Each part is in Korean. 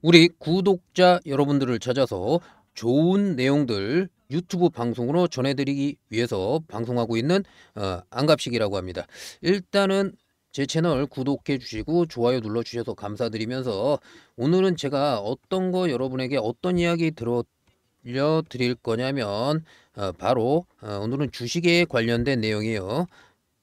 우리 구독자 여러분들을 찾아서 좋은 내용들 유튜브 방송으로 전해드리기 위해서 방송하고 있는 어, 안갑식이라고 합니다. 일단은 제 채널 구독해 주시고 좋아요 눌러 주셔서 감사드리면서 오늘은 제가 어떤 거 여러분에게 어떤 이야기 들려 드릴 거냐면 어, 바로 어, 오늘은 주식에 관련된 내용이에요.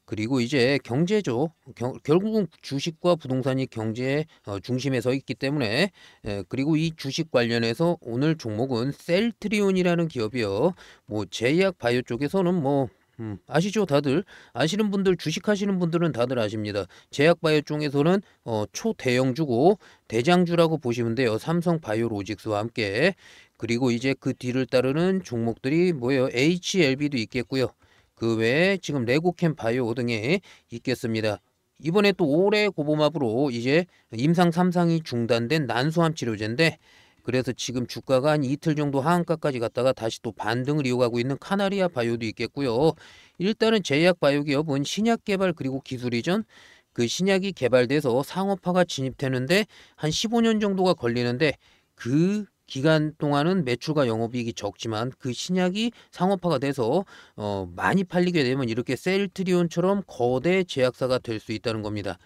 그리고 이제 경제죠. 겨, 결국은 주식과 부동산이 경제의 어, 중심에 서 있기 때문에 예, 그리고 이 주식 관련해서 오늘 종목은 셀트리온이라는 기업이요. 뭐 제약 바이오 쪽에서는 뭐 음, 아시죠 다들 아시는 분들 주식하시는 분들은 다들 아십니다 제약바이오 쪽에서는 어, 초대형주고 대장주라고 보시면 돼요 삼성바이오로직스와 함께 그리고 이제 그 뒤를 따르는 종목들이 뭐예요 HLB도 있겠고요 그 외에 지금 레고캠 바이오 등에 있겠습니다. 이번에 또 올해 고보마으로 이제 임상 3상이 중단된 난소암 치료제인데 그래서 지금 주가가 한 이틀 정도 하한가까지 갔다가 다시 또 반등을 이어가고 있는 카나리아 바이오도 있겠고요. 일단은 제약 바이오 기업은 신약 개발 그리고 기술 이전 그 신약이 개발돼서 상업화가 진입되는데 한 15년 정도가 걸리는데 그 기간 동안은 매출과 영업이익이 적지만 그 신약이 상업화가 돼서 어, 많이 팔리게 되면 이렇게 셀트리온처럼 거대 제약사가 될 수 있다는 겁니다.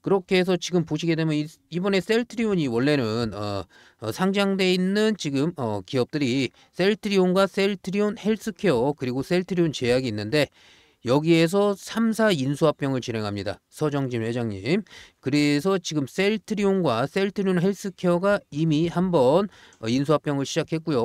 그렇게 해서 지금 보시게 되면 이번에 셀트리온이 원래는 어, 어, 상장돼 있는 지금 어, 기업들이 셀트리온과 셀트리온 헬스케어 그리고 셀트리온 제약이 있는데 여기에서 3사 인수합병을 진행합니다. 서정진 회장님. 그래서 지금 셀트리온과 셀트리온 헬스케어가 이미 한번 어, 인수합병을 시작했고요.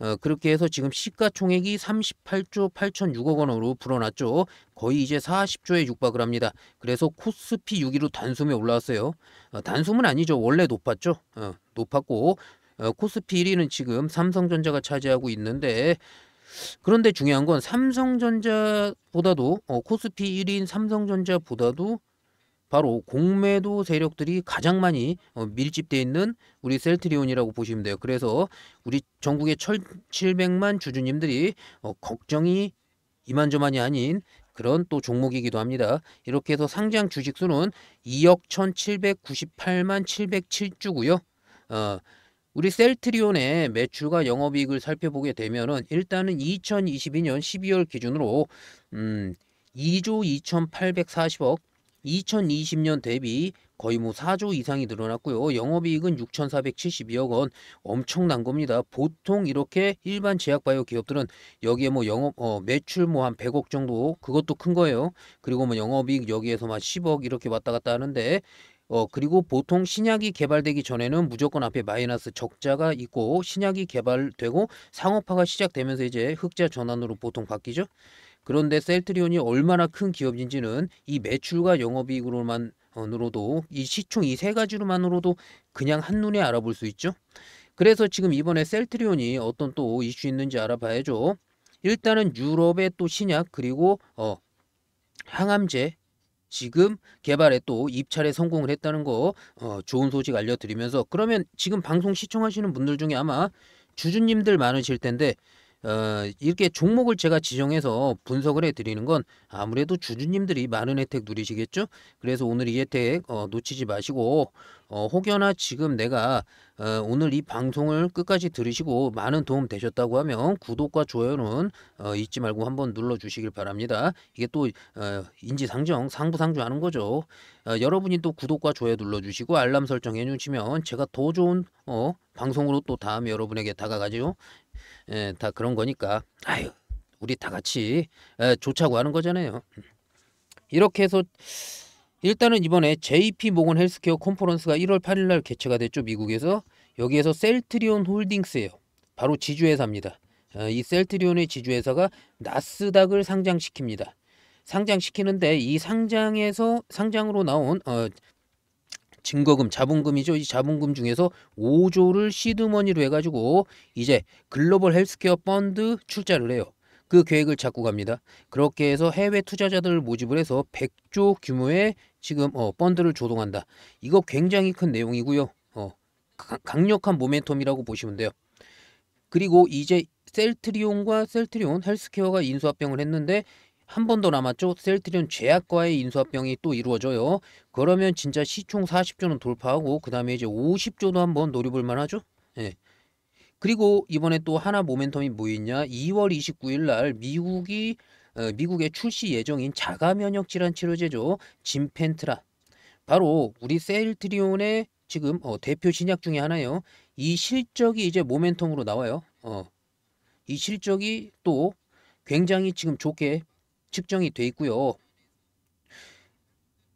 어, 그렇게 해서 지금 시가총액이 38조 8천육억 원으로 불어났죠. 거의 이제 40조에 육박을 합니다. 그래서 코스피 6위로 단숨에 올라왔어요. 어, 단숨은 아니죠. 원래 높았죠. 높았고 코스피 1위는 지금 삼성전자가 차지하고 있는데 그런데 중요한 건 삼성전자보다도 어, 코스피 1위인 삼성전자보다도 바로 공매도 세력들이 가장 많이 어, 밀집돼 있는 우리 셀트리온이라고 보시면 돼요. 그래서 우리 전국의 1,700만 주주님들이 어, 걱정이 이만저만이 아닌 그런 또 종목이기도 합니다. 이렇게 해서 상장 주식수는 2억 1,798만 707주고요. 어, 우리 셀트리온의 매출과 영업이익을 살펴보게 되면은 일단은 2022년 12월 기준으로 음 2조 2,840억 2020년 대비 거의 뭐 4조 이상이 늘어났고요. 영업이익은 6,472억 원 엄청난 겁니다. 보통 이렇게 일반 제약바이오 기업들은 여기에 뭐 영업 어, 매출 뭐 한 100억 정도 그것도 큰 거예요. 그리고 뭐 영업이익 여기에서 만 뭐 10억 이렇게 왔다 갔다 하는데 어, 그리고 보통 신약이 개발되기 전에는 무조건 앞에 마이너스 적자가 있고 신약이 개발되고 상업화가 시작되면서 이제 흑자 전환으로 보통 바뀌죠. 그런데 셀트리온이 얼마나 큰 기업인지는 이 매출과 영업이익으로만 으로도 어, 이 시총 이 세 가지로만으로도 그냥 한눈에 알아볼 수 있죠. 그래서 지금 이번에 셀트리온이 어떤 또 이슈 있는지 알아봐야죠. 일단은 유럽의 또 신약 그리고 어 항암제 지금 개발에 또 입찰에 성공을 했다는 거 어, 좋은 소식 알려드리면서 그러면 지금 방송 시청하시는 분들 중에 아마 주주님들 많으실 텐데 어, 이렇게 종목을 제가 지정해서 분석을 해드리는 건 아무래도 주주님들이 많은 혜택 누리시겠죠? 그래서 오늘 이 혜택 어, 놓치지 마시고 어, 혹여나 지금 내가 어, 오늘 이 방송을 끝까지 들으시고 많은 도움 되셨다고 하면 구독과 좋아요는 어, 잊지 말고 한번 눌러주시길 바랍니다. 이게 또 어, 인지상정 상부상조하는 거죠. 어, 여러분이 또 구독과 좋아요 눌러주시고 알람 설정 해주시면 제가 더 좋은 어, 방송으로 또 다음에 여러분에게 다가가죠. 예, 다 그런 거니까 아유 우리 다 같이 예, 좋자고 하는 거잖아요. 이렇게 해서 일단은 이번에 JP 모건 헬스케어 컨퍼런스가 1월 8일 날 개최가 됐죠 미국에서 여기에서 셀트리온 홀딩스예요. 바로 지주회사입니다. 어, 이 셀트리온의 지주회사가 나스닥을 상장시킵니다. 상장시키는데 이 상장에서 상장으로 나온 어, 증거금, 자본금이죠. 이 자본금 중에서 5조를 시드머니로 해가지고 이제 글로벌 헬스케어 펀드 출자를 해요. 그 계획을 잡고 갑니다. 그렇게 해서 해외 투자자들을 모집을 해서 100조 규모의 지금 어, 펀드를 조동한다 이거 굉장히 큰 내용이고요. 어, 강력한 모멘텀이라고 보시면 돼요. 그리고 이제 셀트리온과 셀트리온 헬스케어가 인수합병을 했는데 한번더 남았죠. 셀트리온 제약과의 인수합병이 또 이루어져요. 그러면 진짜 시총 40조는 돌파하고 그 다음에 이제 50조도 한번 노려볼 만하죠. 예. 그리고 이번에 또 하나 모멘텀이 뭐 있냐. 2월 29일 날 미국이 어, 미국의 출시 예정인 자가 면역 질환 치료제죠. 짐펜트라. 바로 우리 셀트리온의 지금 어, 대표 신약 중에 하나예요. 이 실적이 이제 모멘텀으로 나와요. 어. 이 실적이 또 굉장히 지금 좋게 측정이 돼 있고요.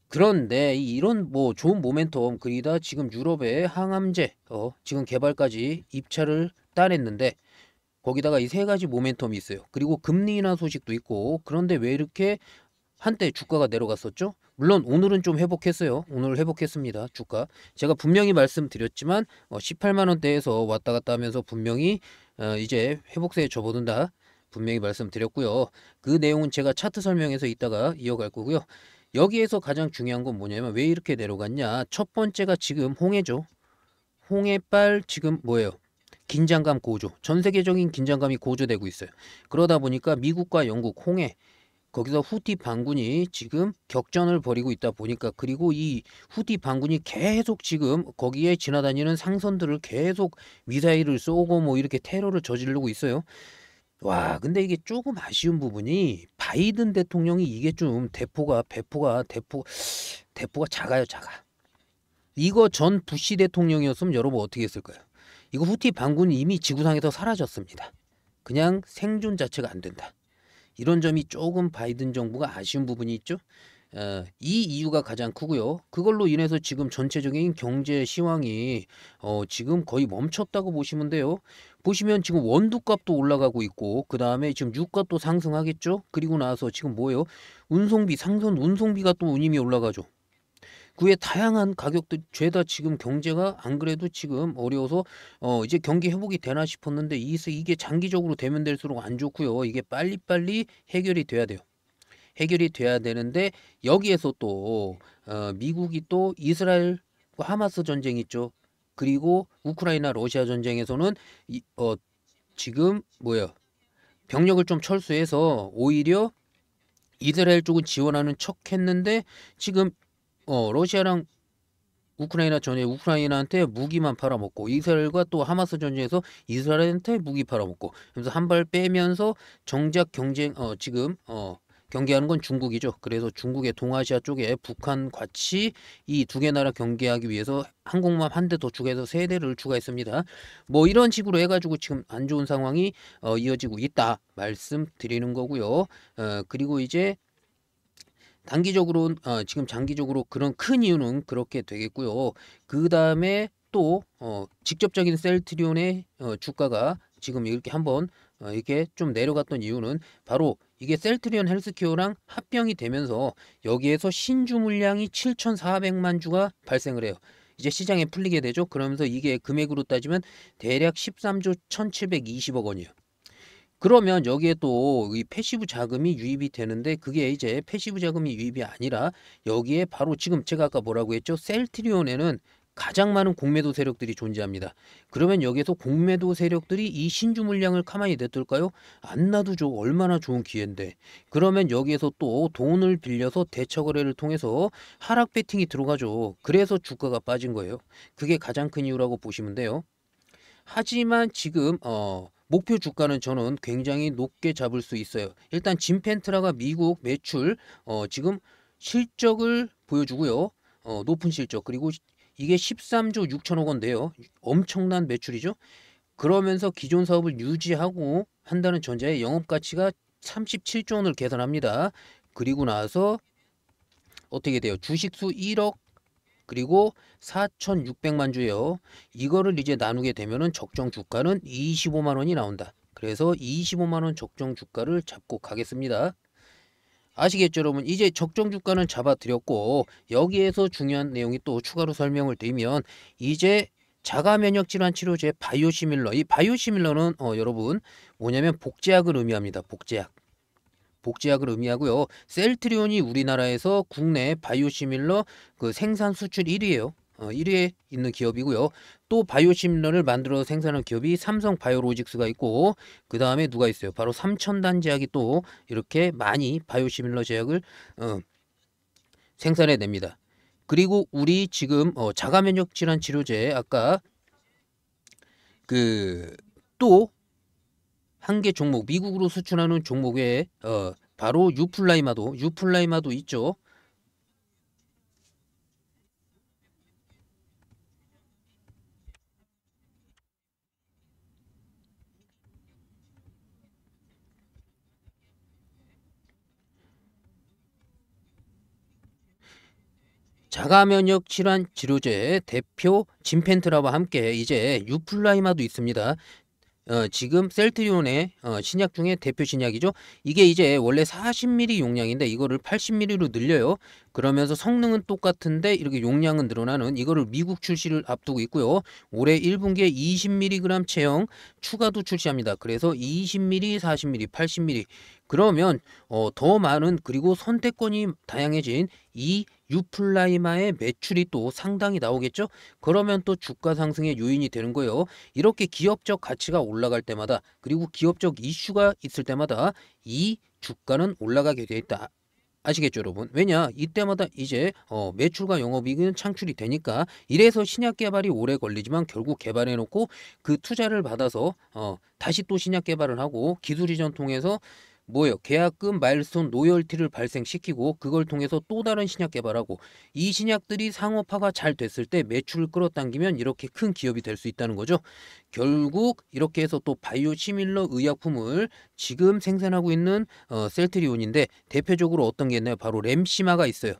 그런데 이런 뭐 좋은 모멘텀 그리다 지금 유럽의 항암제 어, 지금 개발까지 입찰을 따냈는데 거기다가 이 세 가지 모멘텀이 있어요. 그리고 금리 인하 소식도 있고 그런데 왜 이렇게 한때 주가가 내려갔었죠? 물론 오늘은 좀 회복했어요. 오늘 회복했습니다. 주가. 제가 분명히 말씀드렸지만 18만 어, 원대에서 왔다 갔다 하면서 분명히 어, 이제 회복세에 접어든다. 분명히 말씀드렸고요. 그 내용은 제가 차트 설명에서 이따가 이어갈 거고요. 여기에서 가장 중요한 건 뭐냐면 왜 이렇게 내려갔냐. 첫 번째가 지금 홍해죠. 홍해빨 지금 뭐예요? 긴장감 고조. 전 세계적인 긴장감이 고조되고 있어요. 그러다 보니까 미국과 영국 홍해 거기서 후티 반군이 지금 격전을 벌이고 있다 보니까 그리고 이 후티 반군이 계속 지금 거기에 지나다니는 상선들을 계속 미사일을 쏘고 뭐 이렇게 테러를 저지르고 있어요. 와, 근데 이게 조금 아쉬운 부분이 바이든 대통령이 이게 좀 대포가 대포가 대포 대포가 작아요, 작아. 이거 전 부시 대통령이었으면 여러분 어떻게 했을까요? 이거 후티 반군이 이미 지구상에서 사라졌습니다. 그냥 생존 자체가 안 된다. 이런 점이 조금 바이든 정부가 아쉬운 부분이 있죠. 어, 이 이유가 가장 크고요. 그걸로 인해서 지금 전체적인 경제 시황이 어, 지금 거의 멈췄다고 보시면 돼요. 보시면 지금 원두값도 올라가고 있고 그 다음에 지금 유값도 상승하겠죠 그리고 나서 지금 뭐예요 운송비 상선 운송비가 또 운임이 올라가죠 그에 다양한 가격들 죄다 지금 경제가 안 그래도 지금 어려워서 어 이제 경기 회복이 되나 싶었는데 이게 장기적으로 되면 될수록 안 좋고요 이게 빨리빨리 해결이 돼야 돼요 해결이 돼야 되는데 여기에서 또 어 미국이 또 이스라엘 하마스 전쟁 있죠 그리고 우크라이나 러시아 전쟁에서는 이, 어, 지금 뭐야 병력을 좀 철수해서 오히려 이스라엘 쪽은 지원하는 척했는데 지금 어, 러시아랑 우크라이나 전에 우크라이나한테 무기만 팔아먹고 이스라엘과 또 하마스 전쟁에서 이스라엘한테 무기 팔아먹고 그래서 한 발 빼면서 정작 경쟁 어 지금 어 경계하는 건 중국이죠. 그래서 중국의 동아시아 쪽에 북한 같이 이 두 개 나라 경계하기 위해서 한국만 한대 더 추가해서 세 대를 추가했습니다. 뭐 이런 식으로 해가지고 지금 안 좋은 상황이 어, 이어지고 있다 말씀드리는 거고요. 어, 그리고 이제 단기적으로 어, 지금 장기적으로 그런 큰 이유는 그렇게 되겠고요. 그 다음에 또 어, 직접적인 셀트리온의 어, 주가가 지금 이렇게 한번 어, 이렇게 좀 내려갔던 이유는 바로 이게 셀트리온 헬스케어랑 합병이 되면서 여기에서 신주 물량이 7,400만 주가 발생을 해요. 이제 시장에 풀리게 되죠. 그러면서 이게 금액으로 따지면 대략 13조 1,720억 원이에요. 그러면 여기에 또 이 패시브 자금이 유입이 되는데 그게 이제 패시브 자금이 유입이 아니라 여기에 바로 지금 제가 아까 뭐라고 했죠? 셀트리온에는 가장 많은 공매도 세력들이 존재합니다. 그러면 여기에서 공매도 세력들이 이 신주 물량을 가만히 냅둘까요? 안 놔두죠. 얼마나 좋은 기회인데. 그러면 여기에서 또 돈을 빌려서 대처 거래를 통해서 하락 배팅이 들어가죠. 그래서 주가가 빠진 거예요. 그게 가장 큰 이유라고 보시면 돼요. 하지만 지금 어 목표 주가는 저는 굉장히 높게 잡을 수 있어요. 일단 진펜트라가 미국 매출 어 지금 실적을 보여주고요. 어, 높은 실적 그리고 이게 13조 6천억 원인데요. 엄청난 매출이죠. 그러면서 기존 사업을 유지하고 한다는 전제에 영업 가치가 37조 원을 계산합니다. 그리고 나서 어떻게 돼요? 주식수 1억 그리고 4,600만 주예요. 이거를 이제 나누게 되면은 적정 주가는 25만 원이 나온다. 그래서 25만 원 적정 주가를 잡고 가겠습니다. 아시겠죠 여러분 이제 적정 주가는 잡아드렸고 여기에서 중요한 내용이 또 추가로 설명을 드리면 이제 자가 면역 질환 치료제 바이오시밀러 이 바이오시밀러는 어, 여러분 뭐냐면 복제약을 의미합니다 복제약 복제약을 의미하고요 셀트리온이 우리나라에서 국내 바이오시밀러 그 생산 수출 1위에요 어, 1위에 있는 기업이고요. 또 바이오 시밀러를 만들어 생산한 기업이 삼성 바이오로직스가 있고 그 다음에 누가 있어요? 바로 삼천단 제약이 또 이렇게 많이 바이오 시밀러 제약을 어, 생산해 냅니다. 그리고 우리 지금 어, 자가 면역 질환 치료제 아까 그 또 한 개 종목 미국으로 수출하는 종목에 어, 바로 유플라이마도 유플라이마도 있죠. 자가면역 질환 치료제 대표 짐펜트라와 함께 이제 유플라이마도 있습니다. 어, 지금 셀트리온의 어, 신약 중에 대표 신약이죠. 이게 이제 원래 40ml 용량인데 이거를 80ml로 늘려요. 그러면서 성능은 똑같은데 이렇게 용량은 늘어나는 이거를 미국 출시를 앞두고 있고요. 올해 1분기에 20mg 체형 추가도 출시합니다. 그래서 20ml, 40ml, 80ml 그러면 어, 더 많은 그리고 선택권이 다양해진 이 유플라이마의 매출이 또 상당히 나오겠죠? 그러면 또 주가 상승의 요인이 되는 거예요. 이렇게 기업적 가치가 올라갈 때마다 그리고 기업적 이슈가 있을 때마다 이 주가는 올라가게 되어 있다. 아시겠죠 여러분 왜냐 이때마다 이제 어, 매출과 영업이익은 창출이 되니까 이래서 신약 개발이 오래 걸리지만 결국 개발해 놓고 그 투자를 받아서 어, 다시 또 신약 개발을 하고 기술 이전 통해서 뭐예요? 계약금, 마일스톤, 로열티를 발생시키고 그걸 통해서 또 다른 신약 개발하고 이 신약들이 상업화가 잘 됐을 때 매출을 끌어당기면 이렇게 큰 기업이 될 수 있다는 거죠. 결국 이렇게 해서 또 바이오 시밀러 의약품을 지금 생산하고 있는 어, 셀트리온인데 대표적으로 어떤 게 있나요? 바로 램시마가 있어요.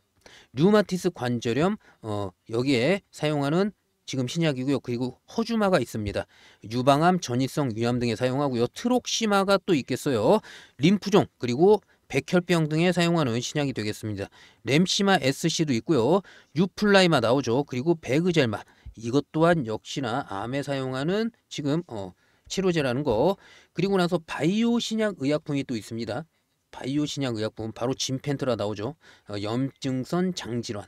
류마티스 관절염 어, 여기에 사용하는 지금 신약이고요. 그리고 허주마가 있습니다. 유방암, 전이성 위암 등에 사용하고요. 트록시마가 또 있겠어요. 림프종 그리고 백혈병 등에 사용하는 신약이 되겠습니다. 램시마 SC도 있고요. 유플라이마 나오죠. 그리고 베그젤마 이것 또한 역시나 암에 사용하는 지금 어, 치료제라는 거. 그리고 나서 바이오 신약 의약품이 또 있습니다. 바이오 신약 의약품 바로 짐펜트라 나오죠. 어, 염증선 장질환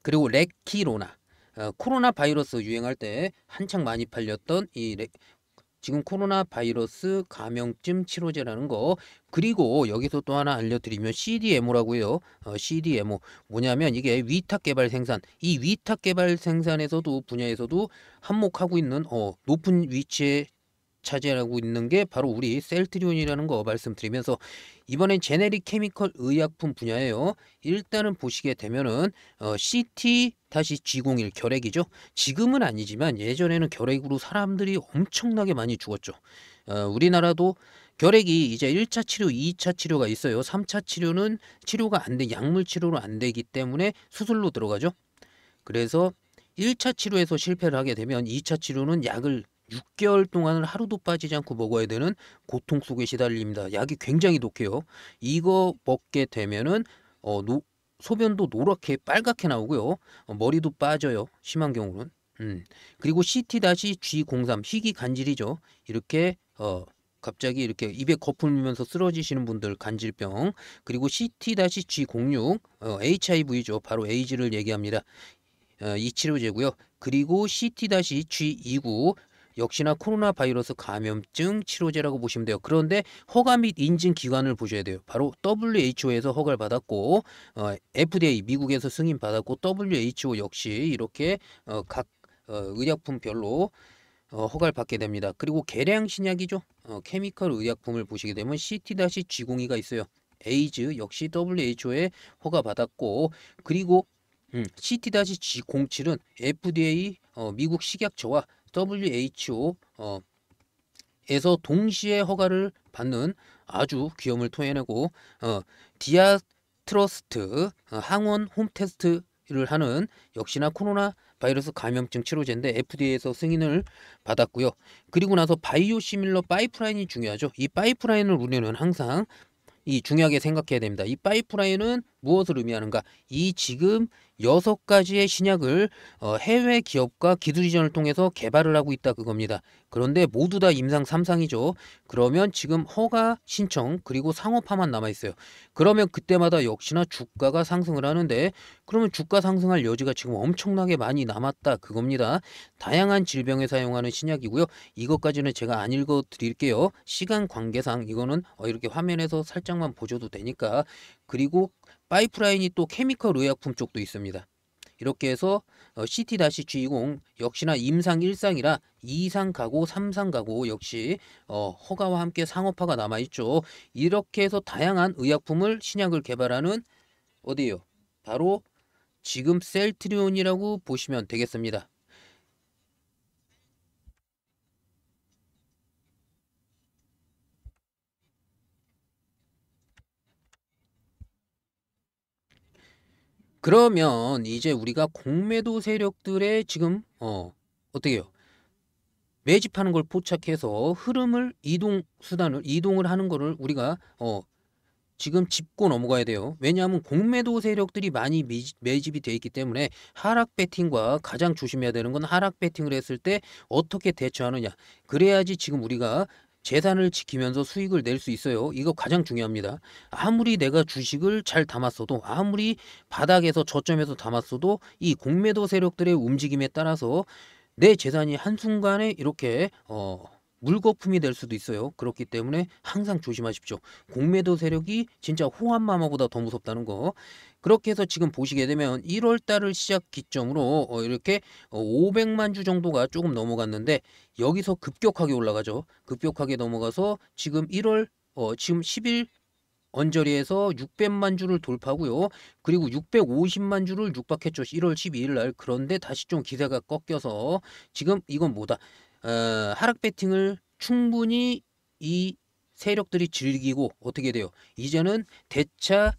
그리고 레키로나 어, 코로나 바이러스 유행할 때 한창 많이 팔렸던 이 레, 지금 코로나 바이러스 감염증 치료제라는 거 그리고 여기서 또 하나 알려드리면 CDMO라고 해요. 어, CDMO 뭐냐면 이게 위탁 개발 생산 이 위탁 개발 생산에서도 분야에서도 한몫하고 있는 어, 높은 위치에 차지하고 있는 게 바로 우리 셀트리온이라는 거 말씀드리면서 이번엔 제네릭 케미컬 의약품 분야예요. 일단은 보시게 되면은 어, CT 다시 G01 결핵이죠. 지금은 아니지만 예전에는 결핵으로 사람들이 엄청나게 많이 죽었죠. 어, 우리나라도 결핵이 이제 1차 치료, 2차 치료가 있어요. 3차 치료는 치료가 안 돼, 약물 치료로 안 되기 때문에 수술로 들어가죠. 그래서 1차 치료에서 실패를 하게 되면 2차 치료는 약을 6개월 동안은 하루도 빠지지 않고 먹어야 되는 고통 속에 시달립니다. 약이 굉장히 독해요. 이거 먹게 되면은 어, 노, 소변도 노랗게 빨갛게 나오고요. 어, 머리도 빠져요. 심한 경우는. 음. 그리고 CT-G03 희귀 간질이죠. 이렇게 어, 갑자기 이렇게 입에 거품이면서 쓰러지시는 분들 간질병 그리고 CT-G06 어, HIV죠. 바로 에이즈를 얘기합니다. 어, 이 치료제고요. 그리고 CT-G29 역시나 코로나 바이러스 감염증 치료제라고 보시면 돼요. 그런데 허가 및 인증 기관을 보셔야 돼요. 바로 WHO에서 허가를 받았고 어, FDA 미국에서 승인 받았고 WHO 역시 이렇게 어, 각 어, 의약품별로 어, 허가를 받게 됩니다. 그리고 계량 신약이죠. 어, 케미컬 의약품을 보시게 되면 c t g 0이가 있어요. 에이즈 역시 WHO에 허가 받았고 그리고 음, CT-G07은 FDA 어, 미국 식약처와 WHO 어, 에서 동시에 허가를 받는 아주 귀염을 토해내고 어, 디아 트러스트 어, 항원 홈 테스트를 하는 역시나 코로나 바이러스 감염증 치료제인데 FDA에서 승인을 받았고요. 그리고 나서 바이오시밀러 파이프라인이 중요하죠. 이 파이프라인을 우리는 항상 이 중요하게 생각해야 됩니다. 이 파이프라인은 무엇을 의미하는가? 이 지금 여섯 가지의 신약을 어, 해외 기업과 기술이전을 통해서 개발을 하고 있다 그겁니다. 그런데 모두 다 임상 3상이죠. 그러면 지금 허가 신청 그리고 상업화만 남아있어요. 그러면 그때마다 역시나 주가가 상승을 하는데 그러면 주가 상승할 여지가 지금 엄청나게 많이 남았다 그겁니다. 다양한 질병에 사용하는 신약이고요. 이것까지는 제가 안 읽어 드릴게요. 시간 관계상 이거는 어, 이렇게 화면에서 살짝만 보셔도 되니까 그리고 파이프라인이 또 케미컬 의약품 쪽도 있습니다. 이렇게 해서 어, CT-G20 역시나 임상 1상이라 2상 가고 3상 가고 역시 어, 허가와 함께 상업화가 남아있죠. 이렇게 해서 다양한 의약품을 신약을 개발하는 어디요? 에 바로 지금 셀트리온이라고 보시면 되겠습니다. 그러면 이제 우리가 공매도 세력들의 지금 어 어떻게요? 매집하는 걸 포착해서 흐름을 이동 수단을 이동을 하는 거를 우리가 어 지금 짚고 넘어가야 돼요. 왜냐하면 공매도 세력들이 많이 미집 매집이 돼 있기 때문에 하락 배팅과 가장 조심해야 되는 건 하락 배팅을 했을 때 어떻게 대처하느냐. 그래야지 지금 우리가 재산을 지키면서 수익을 낼 수 있어요. 이거 가장 중요합니다. 아무리 내가 주식을 잘 담았어도 아무리 바닥에서 저점에서 담았어도 이 공매도 세력들의 움직임에 따라서 내 재산이 한순간에 이렇게 어 물거품이 될 수도 있어요. 그렇기 때문에 항상 조심하십시오. 공매도 세력이 진짜 호환마마보다 더 무섭다는 거. 그렇게 해서 지금 보시게 되면 1월 달을 시작 기점으로 어, 이렇게 500만 어, 주 정도가 조금 넘어갔는데 여기서 급격하게 올라가죠. 급격하게 넘어가서 지금 1월 어, 지금 10일 언저리에서 600만 주를 돌파고요. 그리고 650만 주를 육박했죠. 1월 12일 날. 그런데 다시 좀 기세가 꺾여서 지금 이건 뭐다. 어, 하락 배팅을 충분히 이 세력들이 즐기고 어떻게 돼요? 이제는 대차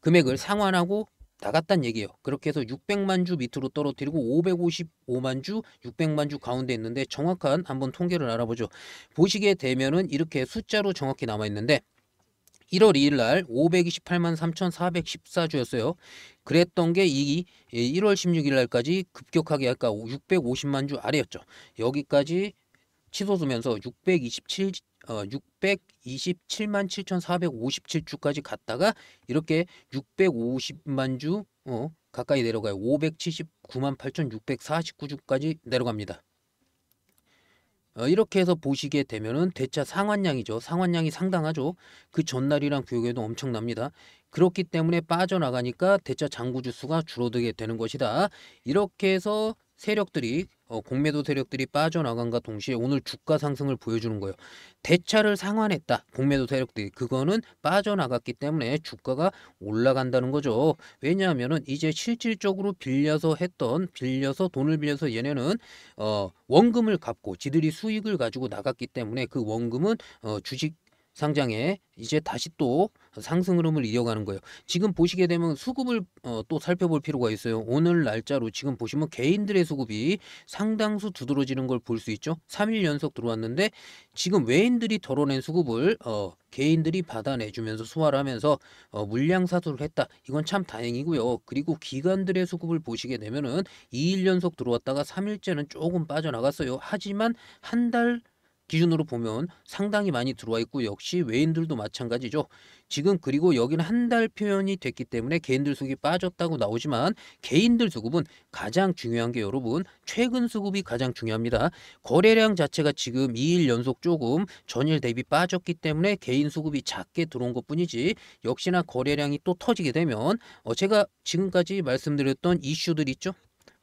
금액을 상환하고 나갔단 얘기예요. 그렇게 해서 600만 주 밑으로 떨어뜨리고 555만 주, 600만 주 가운데 있는데 정확한 한번 통계를 알아보죠. 보시게 되면은 이렇게 숫자로 정확히 남아 있는데 1월 2일 날 528만 3,414주였어요. 그랬던 게이 1월 16일 날까지 급격하게 아까 650만 주 아래였죠. 여기까지 치솟으면서 627 어, 627만 7,457주까지 갔다가 이렇게 650만 주 어, 가까이 내려가요. 579만 8,649주까지 내려갑니다. 어, 이렇게 해서 보시게 되면은 대차 상환량이죠. 상환량이 상당하죠. 그 전날이랑 교육에도 엄청납니다. 그렇기 때문에 빠져나가니까 대차 장구 주수가 줄어들게 되는 것이다. 이렇게 해서 세력들이 어, 공매도 세력들이 빠져나간과 동시에 오늘 주가 상승을 보여주는 거예요. 대차를 상환했다. 공매도 세력들이 그거는 빠져나갔기 때문에 주가가 올라간다는 거죠. 왜냐하면은 이제 실질적으로 빌려서 했던 빌려서 돈을 빌려서 얘네는 어, 원금을 갚고 지들이 수익을 가지고 나갔기 때문에 그 원금은 어, 주식 상장에 이제 다시 또 상승 흐름을 이어가는 거예요. 지금 보시게 되면 수급을 어, 또 살펴볼 필요가 있어요. 오늘 날짜로 지금 보시면 개인들의 수급이 상당수 두드러지는 걸 볼 수 있죠. 3일 연속 들어왔는데 지금 외인들이 덜어낸 수급을 어, 개인들이 받아내주면서 소화를 하면서 어, 물량 사수를 했다. 이건 참 다행이고요. 그리고 기관들의 수급을 보시게 되면은 2일 연속 들어왔다가 3일째는 조금 빠져나갔어요. 하지만 한달 기준으로 보면 상당히 많이 들어와 있고 역시 외인들도 마찬가지죠. 지금 그리고 여기는 한 달 표현이 됐기 때문에 개인들 수급이 빠졌다고 나오지만 개인들 수급은 가장 중요한 게 여러분 최근 수급이 가장 중요합니다. 거래량 자체가 지금 2일 연속 조금 전일 대비 빠졌기 때문에 개인 수급이 작게 들어온 것뿐이지 역시나 거래량이 또 터지게 되면 어, 제가 지금까지 말씀드렸던 이슈들 있죠.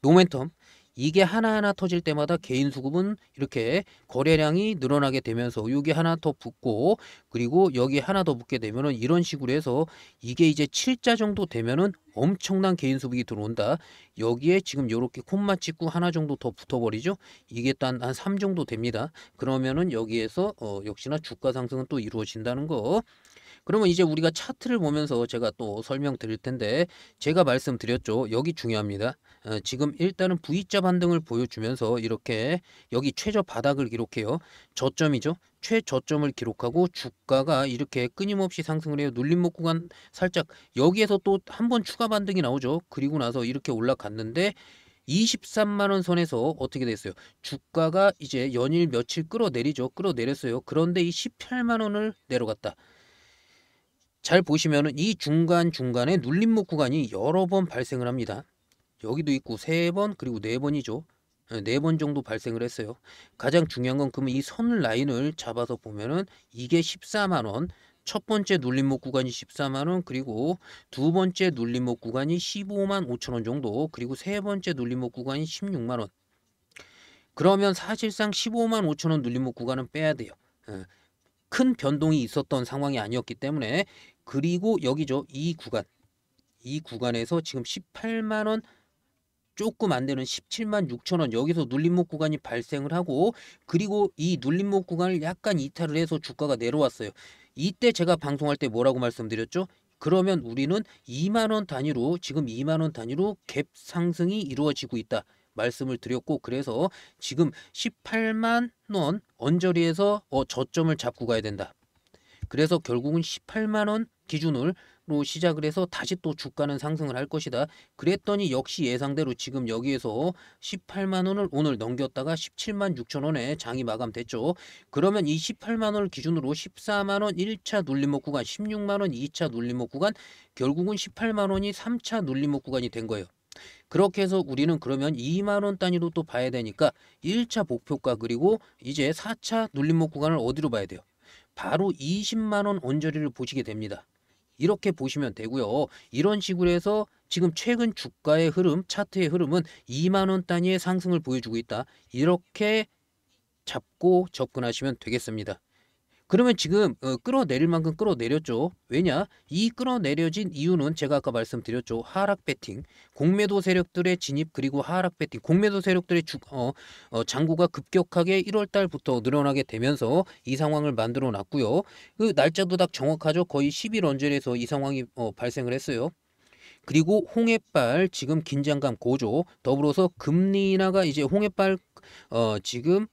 노멘텀 이게 하나하나 터질 때마다 개인 수급은 이렇게 거래량이 늘어나게 되면서 여기 하나 더 붙고 그리고 여기 하나 더 붙게 되면은 이런 식으로 해서 이게 이제 7자 정도 되면은 엄청난 개인 수급이 들어온다. 여기에 지금 이렇게 콤마 찍고 하나 정도 더 붙어버리죠. 이게 딴한3 정도 됩니다. 그러면은 여기에서 어 역시나 주가 상승은 또 이루어진다는 거. 그러면 이제 우리가 차트를 보면서 제가 또 설명드릴 텐데 제가 말씀드렸죠. 여기 중요합니다. 어, 지금 일단은 V자 반등을 보여주면서 이렇게 여기 최저 바닥을 기록해요. 저점이죠. 최저점을 기록하고 주가가 이렇게 끊임없이 상승을 해요. 눌림목 구간 살짝 여기에서 또 한 번 추가 반등이 나오죠. 그리고 나서 이렇게 올라갔는데 23만원 선에서 어떻게 됐어요? 주가가 이제 연일 며칠 끌어내리죠. 끌어내렸어요. 그런데 이 18만원을 내려갔다. 잘보시면이 중간중간에 눌림목 구간이 여러 번 발생을 합니다. 여기도 있고 세 번 그리고 네 번이죠. 예, 네번 정도 발생을 했어요. 가장 중요한 건 그러면 이 선 라인을 잡아서 보면은 이게 14만 원, 첫 번째 눌림목 구간이 14만 원, 그리고 두 번째 눌림목 구간이 15만 5천 원 정도, 그리고 세 번째 눌림목 구간이 16만 원. 그러면 사실상 15만 5천 원 눌림목 구간은 빼야 돼요. 예, 큰 변동이 있었던 상황이 아니었기 때문에 그리고 여기죠 이 구간 이 구간에서 지금 18만 원 조금 안 되는 17만 6천 원 여기서 눌림목 구간이 발생을 하고 그리고 이 눌림목 구간을 약간 이탈을 해서 주가가 내려왔어요. 이때 제가 방송할 때 뭐라고 말씀드렸죠? 그러면 우리는 2만원 단위로 지금 2만원 단위로 갭 상승이 이루어지고 있다. 말씀을 드렸고 그래서 지금 18만 원 언저리에서 어, 저점을 잡고 가야 된다. 그래서 결국은 18만 원 기준을 로 시작을 해서 다시 또 주가는 상승을 할 것이다. 그랬더니 역시 예상대로 지금 여기에서 18만 원을 오늘 넘겼다가 17만 6천 원에 장이 마감됐죠. 그러면 이 18만 원을 기준으로 14만 원 1차 눌림목 구간, 16만 원 2차 눌림목 구간, 결국은 18만 원이 3차 눌림목 구간이 된 거예요. 그렇게 해서 우리는 그러면 2만원 단위로 또 봐야 되니까 1차 목표가 그리고 이제 4차 눌림목 구간을 어디로 봐야 돼요? 바로 20만원 언저리를 보시게 됩니다. 이렇게 보시면 되고요. 이런 식으로 해서 지금 최근 주가의 흐름, 차트의 흐름은 2만 원 단위의 상승을 보여주고 있다. 이렇게 잡고 접근하시면 되겠습니다. 그러면 지금 어, 끌어내릴 만큼 끌어내렸죠. 왜냐? 이 끌어내려진 이유는 제가 아까 말씀드렸죠. 하락 배팅, 공매도 세력들의 진입 그리고 하락 배팅, 공매도 세력들의 주, 어, 어, 장구가 급격하게 1월 달부터 늘어나게 되면서 이 상황을 만들어 놨고요. 그 날짜도 딱 정확하죠. 거의 1 1일 언저리에서 이 상황이 어, 발생을 했어요. 그리고 홍해발 지금 긴장감 고조 더불어서 금리 인하가 이제 홍해발 어, 지금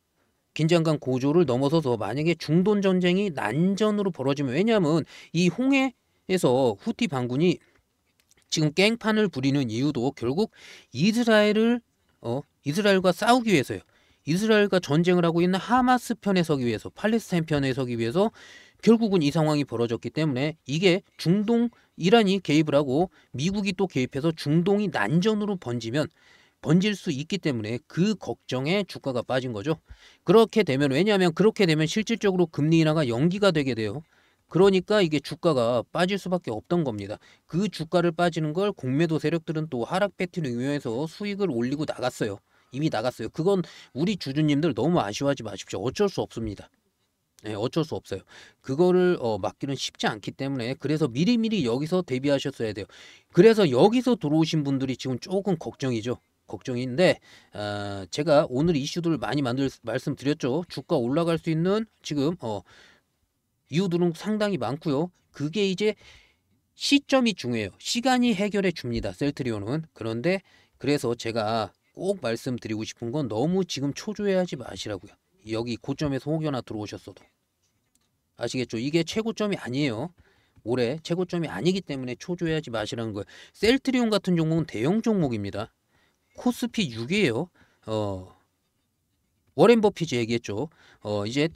긴장감 고조를 넘어서서 만약에 중돈 전쟁이 난전으로 벌어지면 왜냐하면 이 홍해에서 후티 반군이 지금 깽판을 부리는 이유도 결국 이스라엘을 어 이스라엘과 싸우기 위해서요. 이스라엘과 전쟁을 하고 있는 하마스 편에 서기 위해서 팔레스타인 편에 서기 위해서 결국은 이 상황이 벌어졌기 때문에 이게 중동 이란이 개입을 하고 미국이 또 개입해서 중동이 난전으로 번지면 번질 수 있기 때문에 그 걱정에 주가가 빠진 거죠. 그렇게 되면 왜냐하면 그렇게 되면 실질적으로 금리 인하가 연기가 되게 돼요. 그러니까 이게 주가가 빠질 수밖에 없던 겁니다. 그 주가를 빠지는 걸 공매도 세력들은 또 하락 패턴을 이용해서 수익을 올리고 나갔어요. 이미 나갔어요. 그건 우리 주주님들 너무 아쉬워하지 마십시오. 어쩔 수 없습니다. 네, 어쩔 수 없어요. 그거를 어, 막기는 쉽지 않기 때문에 그래서 미리미리 여기서 대비하셨어야 돼요. 그래서 여기서 들어오신 분들이 지금 조금 걱정이죠. 걱정인데 어, 제가 오늘 이슈들을 많이 만들 말씀드렸죠. 주가 올라갈 수 있는 지금 어, 이유들은 상당히 많고요. 그게 이제 시점이 중요해요. 시간이 해결해 줍니다. 셀트리온은 그런데 그래서 제가 꼭 말씀드리고 싶은 건 너무 지금 초조해하지 마시라고요. 여기 고점에서 혹여나 들어오셨어도 아시겠죠? 이게 최고점이 아니에요. 올해 최고점이 아니기 때문에 초조해하지 마시라는 거예요. 셀트리온 같은 종목은 대형 종목입니다. 코스피 6이에요 어, 워렌 버핏이 얘기했죠. 어, 이제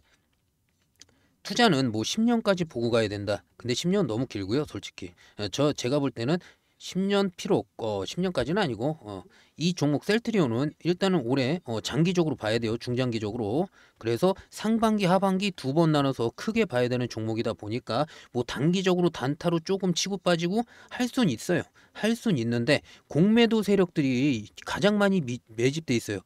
투자는 뭐 10년까지 보고 가야 된다. 근데 10년 너무 길고요, 솔직히. 어, 저 제가 볼 때는 10년 필요 어 10년까지는 아니고 어, 이 종목 셀트리온은 일단은 올해 어, 장기적으로 봐야 돼요 중장기적으로 그래서 상반기 하반기 두 번 나눠서 크게 봐야 되는 종목이다 보니까 뭐 단기적으로 단타로 조금 치고 빠지고 할 수는 있어요 할 수는 있는데 공매도 세력들이 가장 많이 미, 매집돼 있어요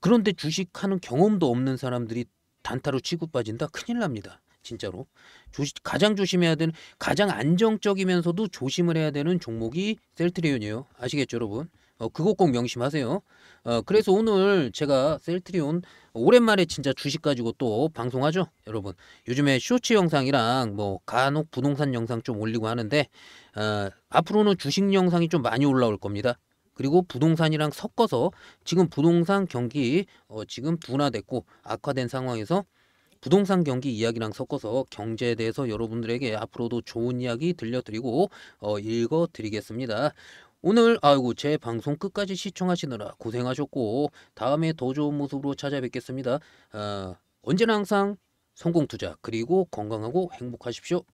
그런데 주식하는 경험도 없는 사람들이 단타로 치고 빠진다 큰일 납니다 진짜로 조시, 가장 조심해야 되는 가장 안정적이면서도 조심을 해야 되는 종목이 셀트리온이에요. 아시겠죠, 여러분? 어, 그거 꼭 명심하세요. 어, 그래서 오늘 제가 셀트리온 오랜만에 진짜 주식 가지고 또 방송하죠. 여러분 요즘에 쇼츠 영상이랑 뭐 간혹 부동산 영상 좀 올리고 하는데 어, 앞으로는 주식 영상이 좀 많이 올라올 겁니다. 그리고 부동산이랑 섞어서 지금 부동산 경기 어, 지금 둔화됐고 악화된 상황에서 부동산 경기 이야기랑 섞어서 경제에 대해서 여러분들에게 앞으로도 좋은 이야기 들려드리고 어, 읽어드리겠습니다. 오늘 아이고 제 방송 끝까지 시청하시느라 고생하셨고 다음에 더 좋은 모습으로 찾아뵙겠습니다. 어, 언제나 항상 성공투자 그리고 건강하고 행복하십시오.